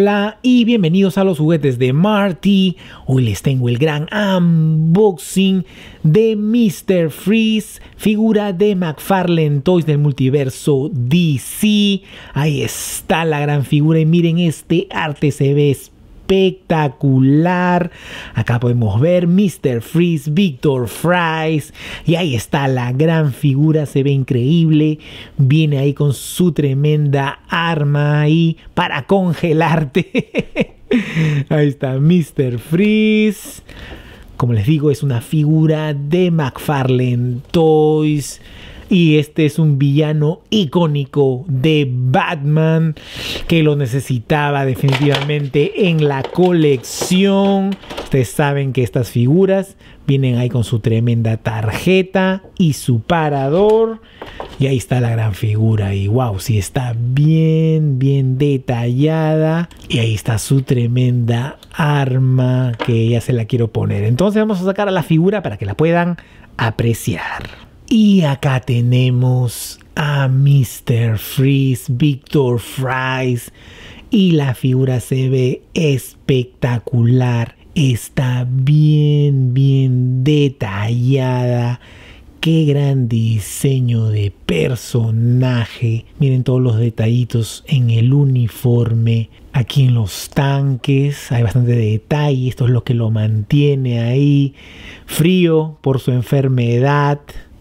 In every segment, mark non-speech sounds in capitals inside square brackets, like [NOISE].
Hola y bienvenidos a los juguetes de Marty. Hoy les tengo el gran unboxing de Mr. Freeze, figura de McFarlane Toys del multiverso DC. Ahí está la gran figura y miren este arte, se ve espectacular. Acá podemos ver Mr. Freeze, Victor Fries. Y ahí está la gran figura, se ve increíble. Viene ahí con su tremenda arma y para congelarte. [LAUGHS] ahí está Mr. Freeze. Como les digo, es una figura de McFarlane Toys. Y este es un villano icónico de Batman que lo necesitaba definitivamente en la colección. Ustedes saben que estas figuras vienen ahí con su tremenda tarjeta y su parador. Y ahí está la gran figura. Y wow, si está bien, bien detallada. Y ahí está su tremenda arma que ya se la quiero poner. Entonces vamos a sacar a la figura para que la puedan apreciar. Y acá tenemos a Mr. Freeze, Victor Fries. Y la figura se ve espectacular. Está bien, bien detallada. Qué gran diseño de personaje. Miren todos los detallitos en el uniforme. Aquí en los tanques hay bastante detalle. Esto es lo que lo mantiene ahí. Frío por su enfermedad.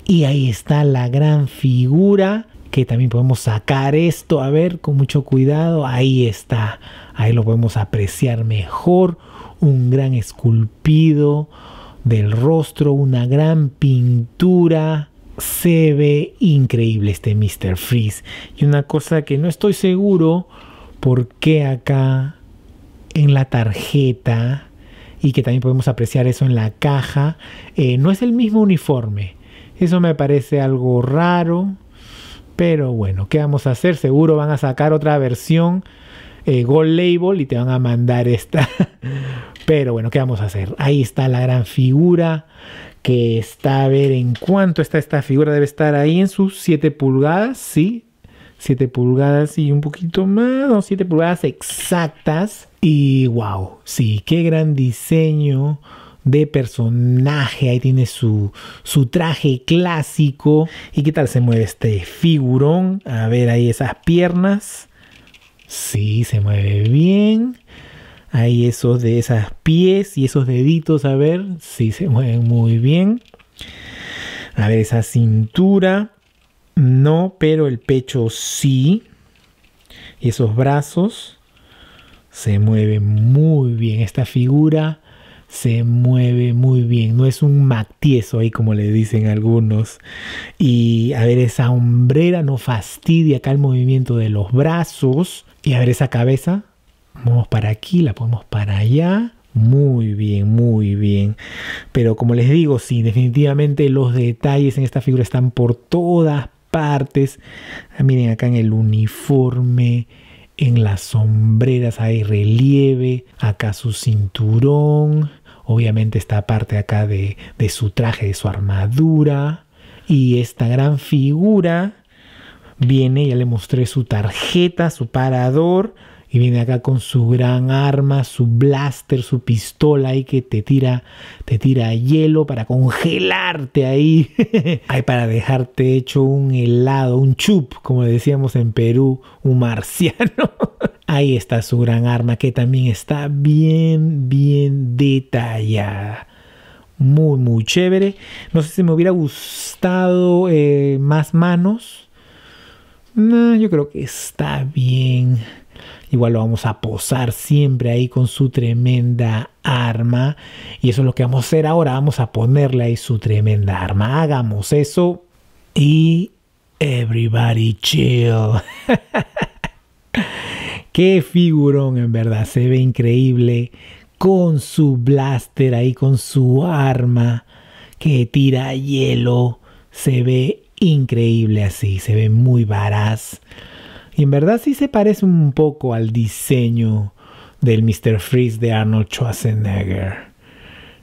Y ahí está la gran figura que también podemos sacar esto, a ver, con mucho cuidado, ahí está, ahí lo podemos apreciar mejor, un gran esculpido del rostro, una gran pintura, se ve increíble este Mr. Freeze. Y una cosa que no estoy seguro, por qué acá en la tarjeta, y que también podemos apreciar eso en la caja, eh, no es el mismo uniforme eso me parece algo raro, pero bueno, ¿qué vamos a hacer? Seguro van a sacar otra versión eh, Gold Label y te van a mandar esta. [LAUGHS] pero bueno, ¿qué vamos a hacer? Ahí está la gran figura que está, a ver en cuánto está esta figura, debe estar ahí en sus 7 pulgadas, sí, 7 pulgadas y un poquito más, o 7 pulgadas exactas. Y wow, sí, qué gran diseño, de personaje, ahí tiene su, traje clásico. ¿Y qué tal se mueve este figurón? A ver ahí esas piernas. Sí, se mueve bien. Ahí esos de esas pies y esos deditos, a ver, sí se mueven muy bien. A ver, esa cintura, no, pero el pecho sí. Y esos brazos se mueven muy bien. Esta figura se mueve muy bien. No es un matieso ahí, como le dicen algunos. Y a ver, esa hombrera no fastidia acá el movimiento de los brazos. Y a ver, esa cabeza. Vamos para aquí, la ponemos para allá. Muy bien, muy bien. Pero como les digo, sí, definitivamente los detalles en esta figura están por todas partes. Ah, miren acá en el uniforme, en las sombreras hay relieve, acá su cinturón, obviamente esta parte acá de, su traje, de su armadura, y esta gran figura viene, ya le mostré su tarjeta, su parador, y viene acá con su gran arma, su blaster, su pistola ahí que te tira, te tira hielo para congelarte ahí, ahí [LAUGHS] para dejarte hecho un helado, un chup, como decíamos en Perú, un marciano. [LAUGHS] Ahí está su gran arma que también está bien, bien detallada. Muy, muy chévere. No sé si me hubiera gustado eh, más manos. yo creo que está bien. Igual lo vamos a posar siempre ahí con su tremenda arma. Y eso es lo que vamos a hacer ahora. Vamos a ponerle ahí su tremenda arma. Hagamos eso. Y everybody chill. [LAUGHS] Qué figurón, en verdad. Se ve increíble con su blaster ahí, con su arma que tira hielo. Se ve increíble así, se ve muy varaz. Y en verdad sí se parece un poco al diseño del Mr. Freeze de Arnold Schwarzenegger.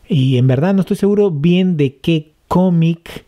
Y en verdad no estoy seguro bien de qué cómic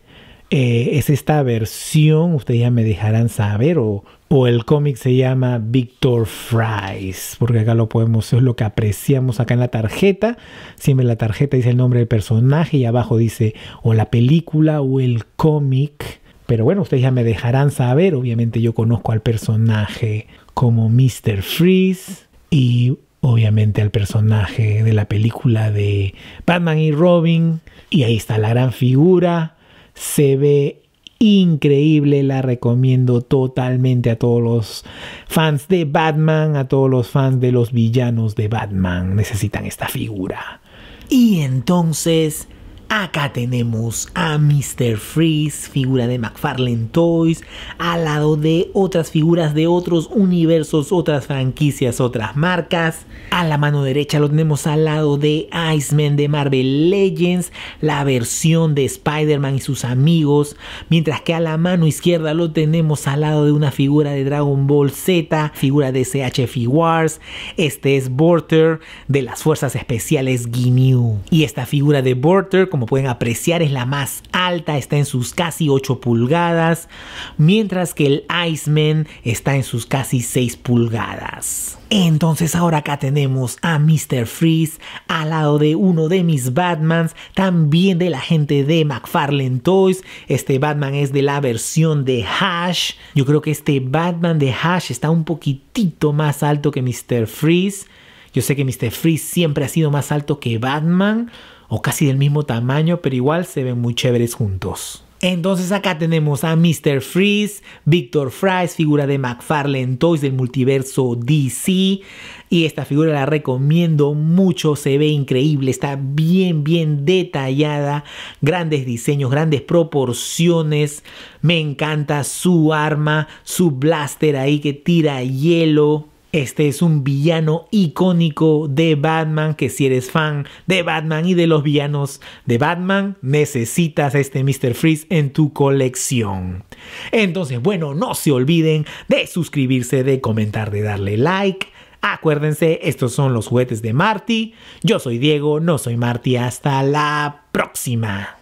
eh, es esta versión. Ustedes ya me dejarán saber o o el cómic se llama Victor Fries, porque acá lo podemos, es lo que apreciamos acá en la tarjeta. Siempre la tarjeta dice el nombre del personaje y abajo dice o la película o el cómic. Pero bueno, ustedes ya me dejarán saber, obviamente yo conozco al personaje como Mr. Freeze y obviamente al personaje de la película de Batman y Robin. Y ahí está la gran figura. Se ve increíble, la recomiendo totalmente a todos los fans de Batman, a todos los fans de los villanos de Batman, necesitan esta figura. Y entonces Acá tenemos a Mr. Freeze, figura de McFarlane Toys, al lado de otras figuras de otros universos, otras franquicias, otras marcas. A la mano derecha lo tenemos al lado de Iceman de Marvel Legends, la versión de Spider-Man y sus amigos. Mientras que a la mano izquierda lo tenemos al lado de una figura de Dragon Ball Z, figura de SHF Wars... Este es Borter de las Fuerzas Especiales Ginyu. Y esta figura de Borter, como pueden apreciar es la más alta, está en sus casi 8 pulgadas, mientras que el Iceman está en sus casi 6 pulgadas. Entonces ahora acá tenemos a Mr. Freeze al lado de uno de mis Batmans, también de la gente de McFarlane Toys. Este Batman es de la versión de Hash. Yo creo que este Batman de Hash está un poquitito más alto que Mr. Freeze. Yo sé que Mr. Freeze siempre ha sido más alto que Batman, o casi del mismo tamaño, pero igual se ven muy chéveres juntos. Entonces acá tenemos a Mr. Freeze, Victor Fries, figura de McFarlane Toys del multiverso DC. Y esta figura la recomiendo mucho, se ve increíble, está bien, bien detallada. Grandes diseños, grandes proporciones. Me encanta su arma, su blaster ahí que tira hielo. Este es un villano icónico de Batman, que si eres fan de Batman y de los villanos de Batman, necesitas este Mr. Freeze en tu colección. Entonces, bueno, no se olviden de suscribirse, de comentar, de darle like. Acuérdense, estos son los juguetes de Marty. Yo soy Diego, no soy Marty. Hasta la próxima.